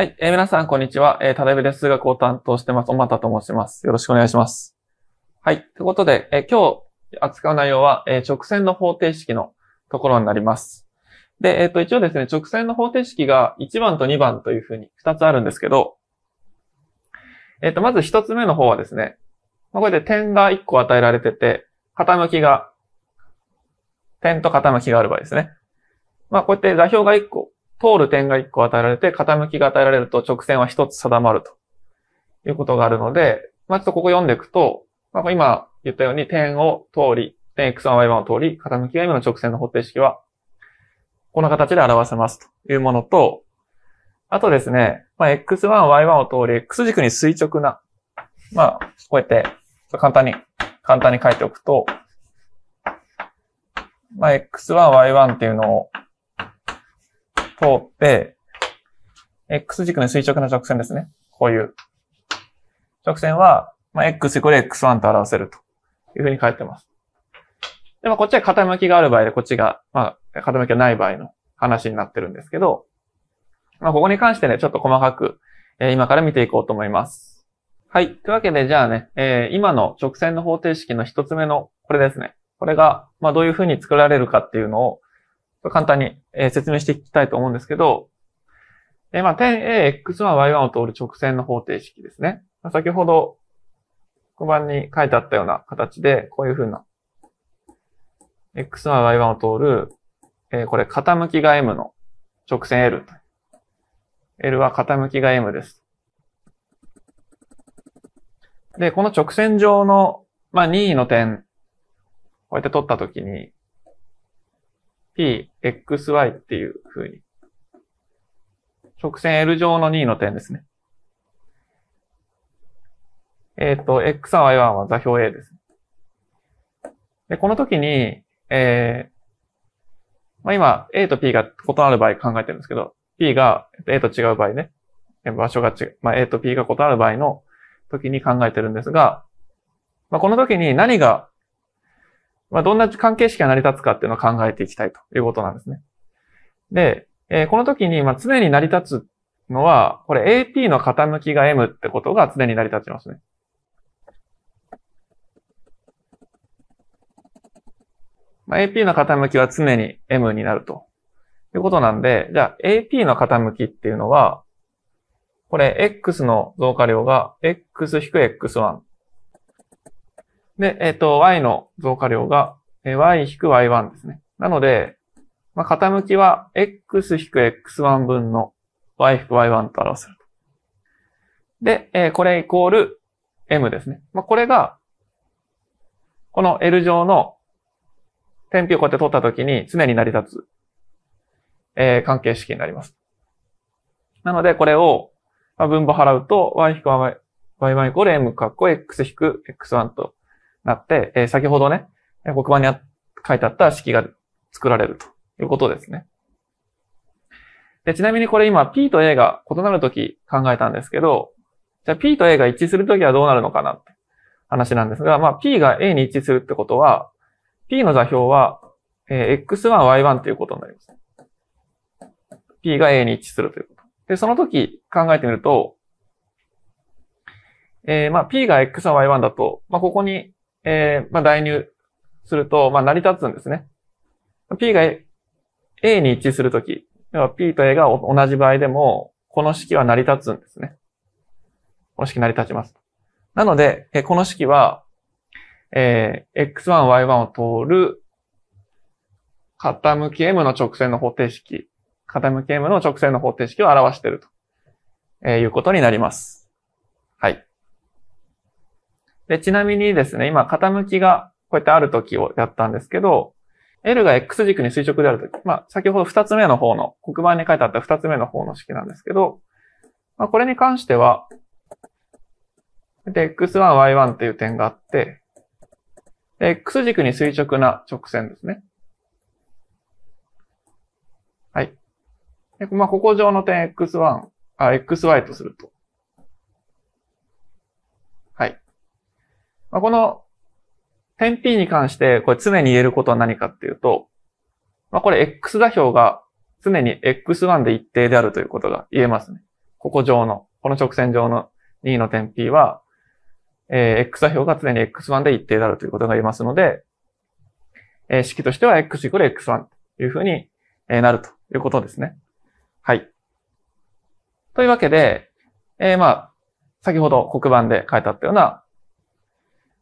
はい、えー、皆さん、こんにちは。えー、タレで数学を担当してます、おまたと申します。よろしくお願いします。はい、ということで、えー、今日扱う内容は、えー、直線の方程式のところになります。で、えっ、と、一応ですね、直線の方程式が1番と2番というふうに2つあるんですけど、えっ、と、まず1つ目の方はですね、まあ、これで点が1個与えられてて、傾きが、点と傾きがある場合ですね。まあ、こうやって座標が1個通る点が1個与えられて、傾きが与えられると直線は1つ定まるということがあるので、まあ、ちょっとここ読んでいくと、まあ、今言ったように点を通り、点 x1、y1 を通り、傾きが今の直線の方程式は、この形で表せますというものと、あとですね、まあ、x1、y1 を通り、x 軸に垂直な、まあ、こうやって、簡単に、簡単に書いておくと、まあ、x1、y1 っていうのを、通って、X 軸の垂直な直線ですね。こういう。直線は、まあ、X イコール X1 と表せるというふうに書いてます。で、まあ、こっちは傾きがある場合で、こっちが、まあ、傾きがない場合の話になってるんですけど、まあ、ここに関してね、ちょっと細かく、えー、今から見ていこうと思います。はい。というわけで、じゃあね、えー、今の直線の方程式の一つ目の、これですね。これが、まあ、どういうふうに作られるかっていうのを、簡単に、え説明していきたいと思うんですけど、えー、まあ、点 A、X1Y1 を通る直線の方程式ですね。先ほど、黒板に書いてあったような形で、こういうふうな、X1Y1 を通る、えー、これ、傾きが M の直線 L。L は傾きが M です。で、この直線上の、まあ、任意の点、こうやって取ったときに、pxy っていう風に。直線 L 上の2の点ですね。えっ、ー、と、x1y1 は座標 A です。で、この時に、えー、まあ、今、A と P が異なる場合考えてるんですけど、P が A と違う場合ね、場所が違う、まあ、A と P が異なる場合の時に考えてるんですが、まあ、この時に何がまあ、どんな関係式が成り立つかっていうのを考えていきたいということなんですね。で、えー、この時に、まあ、常に成り立つのは、これ AP の傾きが M ってことが常に成り立ちますね。まあ、AP の傾きは常に M になるということなんで、じゃあ AP の傾きっていうのは、これ X の増加量が X-X1 で、えっ、ー、と、y の増加量が、えー、y-y1 ですね。なので、まあ、傾きは x-x1 分の y-y1 と表せる。で、えー、これイコール m ですね。まあ、これが、この L 上の点 P をこうやって取ったときに常に成り立つ、えー、関係式になります。なので、これを、まあ、分母払うと y-y1 イコール m かっこ x-x1 となって、えー、先ほどね、黒板に書いてあった式が作られるということですね。で、ちなみにこれ今 P と A が異なるとき考えたんですけど、じゃあ P と A が一致するときはどうなるのかなって話なんですが、まあ P が A に一致するってことは、P の座標は、えー、X1、Y1 ということになります。P が A に一致するということ。で、その時考えてみると、えー、まあ P が X1、Y1 だと、まあここにえー、まあ、代入すると、まあ、成り立つんですね。P が A に一致するとき、要は P と A が同じ場合でも、この式は成り立つんですね。この式成り立ちます。なので、えこの式は、えー、x1、y1 を通る、傾き m の直線の方程式、傾き m の直線の方程式を表していると、えいうことになります。で、ちなみにですね、今、傾きがこうやってある時をやったんですけど、L が X 軸に垂直である時、まあ、先ほど2つ目の方の、黒板に書いてあった2つ目の方の式なんですけど、まあ、これに関しては、で、X1、Y1 っていう点があって、X 軸に垂直な直線ですね。はい。で、まあ、ここ上の点 X1、あ、XY とすると。まあ、この点 P に関して、これ常に言えることは何かっていうと、まあ、これ X 座標が常に X1 で一定であるということが言えますね。ここ上の、この直線上の2の点 P は、えー、X 座標が常に X1 で一定であるということが言えますので、えー、式としては X イコール X1 というふうになるということですね。はい。というわけで、えー、まあ、先ほど黒板で書いてあったような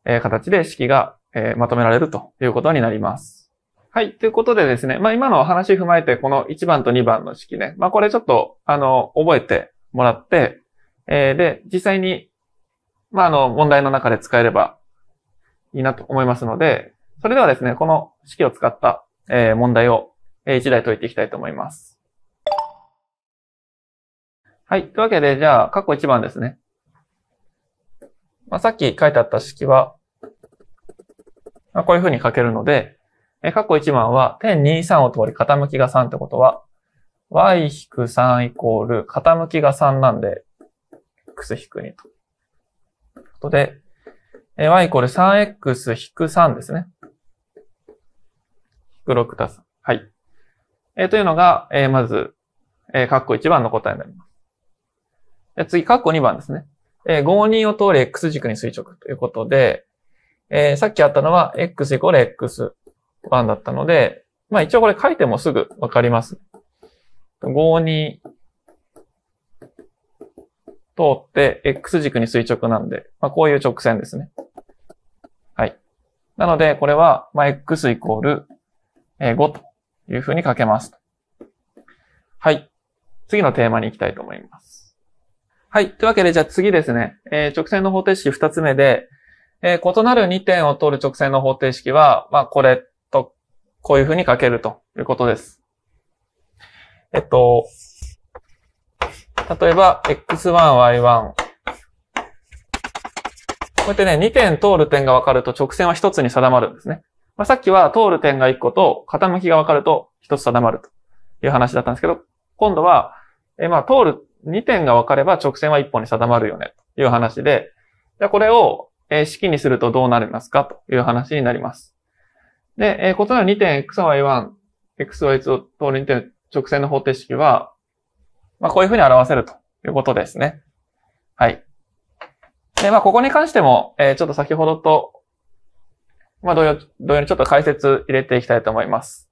え形で式が、えまとめられるということになります。はい。ということでですね、まあ今のお話踏まえて、この1番と2番の式ね、まあこれちょっと、あの、覚えてもらって、えで、実際に、まああの、問題の中で使えればいいなと思いますので、それではですね、この式を使った、え問題を、え1題解いていきたいと思います。はい。というわけで、じゃあ、括弧1番ですね。まあ、さっき書いてあった式は、まあ、こういうふうに書けるので、えー、括弧1番は、点23を通り傾きが3ってことは、y-3 イコール傾きが3なんで、x-2 と。ことで、えー、y イコール 3x-3 ですね。引く6たす。はい。えー、というのが、えー、まず、えー、括弧1番の答えになります。え次、括弧2番ですね。えー、52を通り x 軸に垂直ということで、えー、さっきあったのは x イコール x1 だったので、まあ一応これ書いてもすぐわかります。5に通って x 軸に垂直なんで、まあこういう直線ですね。はい。なので、これは、まあ x イコール5というふうに書けます。はい。次のテーマに行きたいと思います。はい。というわけで、じゃあ次ですね。えー、直線の方程式2つ目で、えー、異なる2点を通る直線の方程式は、まあ、これと、こういうふうに書けるということです。えっと、例えば、x1、y1。こうやってね、2点通る点が分かると直線は1つに定まるんですね。まあ、さっきは通る点が1個と傾きが分かると1つ定まるという話だったんですけど、今度は、えまあ、通る2点が分かれば直線は1本に定まるよね、という話で、じゃこれを、えー、式にするとどうなりますかという話になります。で、えー、異なる2点 x y1、x y2 を通る2点直線の方程式は、まあ、こういうふうに表せるということですね。はい。で、まあ、ここに関しても、えー、ちょっと先ほどと、まあ、同様、同様にちょっと解説入れていきたいと思います。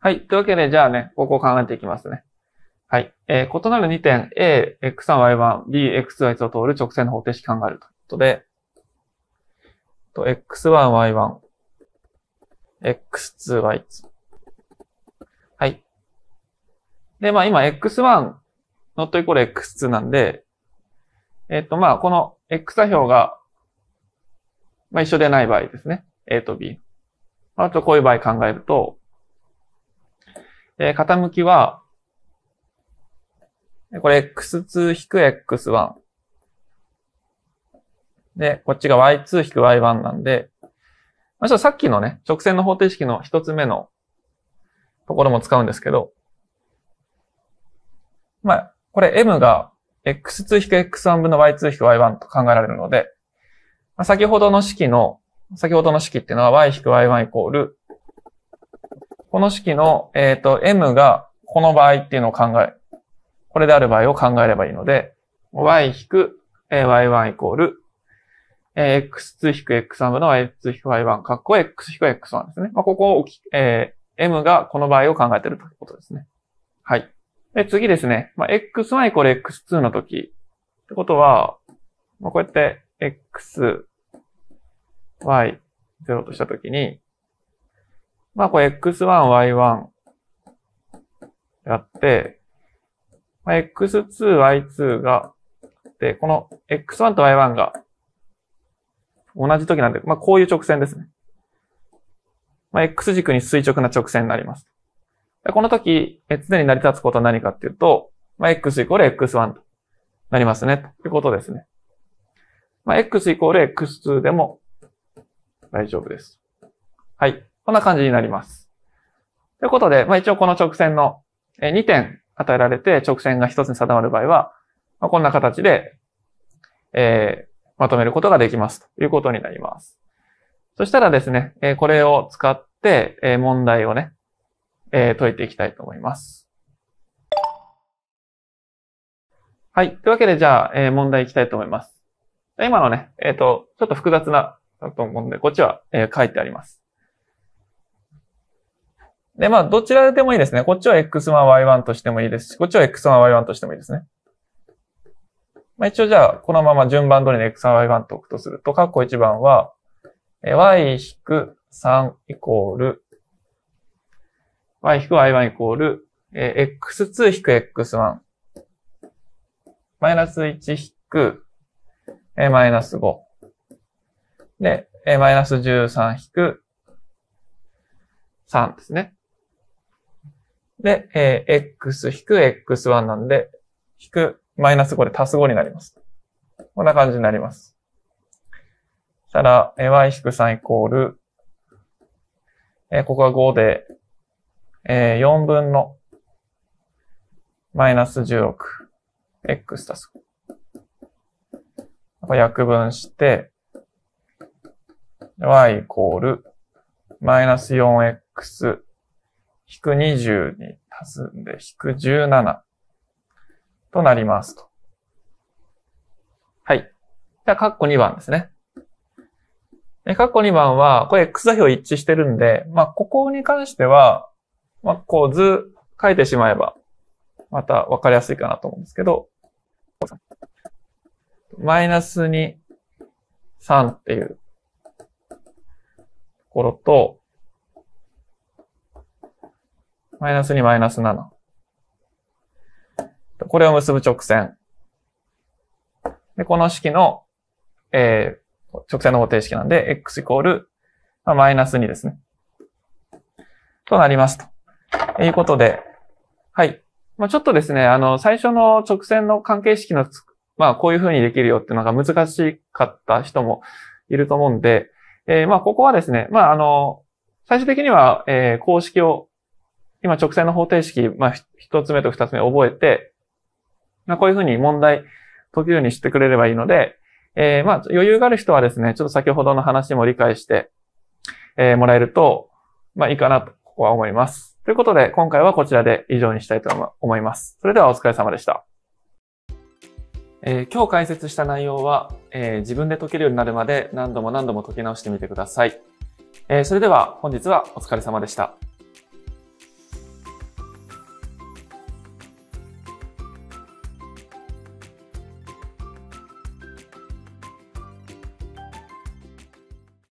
はい。というわけで、じゃあね、ここを考えていきますね。はい。えー、異なる2点 A、X3、Y1、B、X、Y2 を通る直線の方程式考えるということで、と、x1y1、x2y2。はい。で、まあ今 x1 not e q u x2 なんで、えっ、ー、とまあこの x 座標が、まあ、一緒でない場合ですね。a と b。あとこういう場合考えると、えー、傾きは、これ x2-x1。で、こっちが y2-y1 なんで、まあ、さっきのね、直線の方程式の一つ目のところも使うんですけど、まあ、これ m が x2-x1 分の y2-y1 と考えられるので、まあ、先ほどの式の、先ほどの式っていうのは y-y1 イコール、この式の、えっ、ー、と、m がこの場合っていうのを考え、これである場合を考えればいいので、y-y1 イコール、えー、x2-x3 分の y2-y1 か括弧 x-x1 ですね。まあ、ここを、えー、m がこの場合を考えているということですね。はい。で、次ですね。まあ、x1 イコール x2 の時。ってことは、まあ、こうやって x、y、0としたときに、まあ、これ x1、y1 やって、まあ、x2、y2 があって、この x1 と y1 が同じ時なんで、まあ、こういう直線ですね。まあ、X 軸に垂直な直線になります。この時、常に成り立つことは何かっていうと、まあ、X イコール X1 となりますね。ということですね。まあ、X イコール X2 でも大丈夫です。はい。こんな感じになります。ということで、まあ、一応この直線の2点与えられて直線が1つに定まる場合は、まあ、こんな形で、えー、まとめることができますということになります。そしたらですね、えこれを使って、え問題をね、え解いていきたいと思います。はい。というわけで、じゃあ、え問題いきたいと思います。今のね、えっ、ー、と、ちょっと複雑な、だと思うんで、こっちは、え書いてあります。で、まあ、どちらでもいいですね。こっちは x1、y1 としてもいいですし、こっちは x1、y1 としてもいいですね。まあ、一応じゃあ、このまま順番通りに xy1 と置くとすると、カッコ1番は、y-3 イコール、y-y1 イコール、えー、x2-x1、マイナス1引く、えマイナス5。で、えマイナス13引く、3ですね。で、えー、x 引く x1 なんで、引くマイナス5で足す5になります。こんな感じになります。そしたら、y-3 イコール、えー、ここは5で、えー、4分のマイナス 16x 足す5。これ約分して、y イコール、マイナス 4x 引く22足すんで、引く17。となりますと。はい。じゃあ、カッコ2番ですね。え、カッコ2番は、これ X 座標一致してるんで、まあ、ここに関しては、まあ、こう図書いてしまえば、また分かりやすいかなと思うんですけど、マイナス2、3っていうところと、マイナス2、マイナス7。これを結ぶ直線。で、この式の、えー、直線の方程式なんで、x イコール、まあ、マイナス2ですね。となりますと。ということで、はい。まあ、ちょっとですね、あの、最初の直線の関係式の、まあ、こういう風にできるよっていうのが難しかった人もいると思うんで、えー、まあ、ここはですね、まあ、あの、最終的には、えー、公式を、今直線の方程式、まあ、一つ目と二つ目覚えて、まあ、こういうふうに問題解けるようにしてくれればいいので、えー、まあ、余裕がある人はですね、ちょっと先ほどの話も理解して、えー、もらえると、まあ、いいかなと、ここは思います。ということで、今回はこちらで以上にしたいと思います。それではお疲れ様でした。えー、今日解説した内容は、えー、自分で解けるようになるまで何度も何度も解き直してみてください。えー、それでは本日はお疲れ様でした。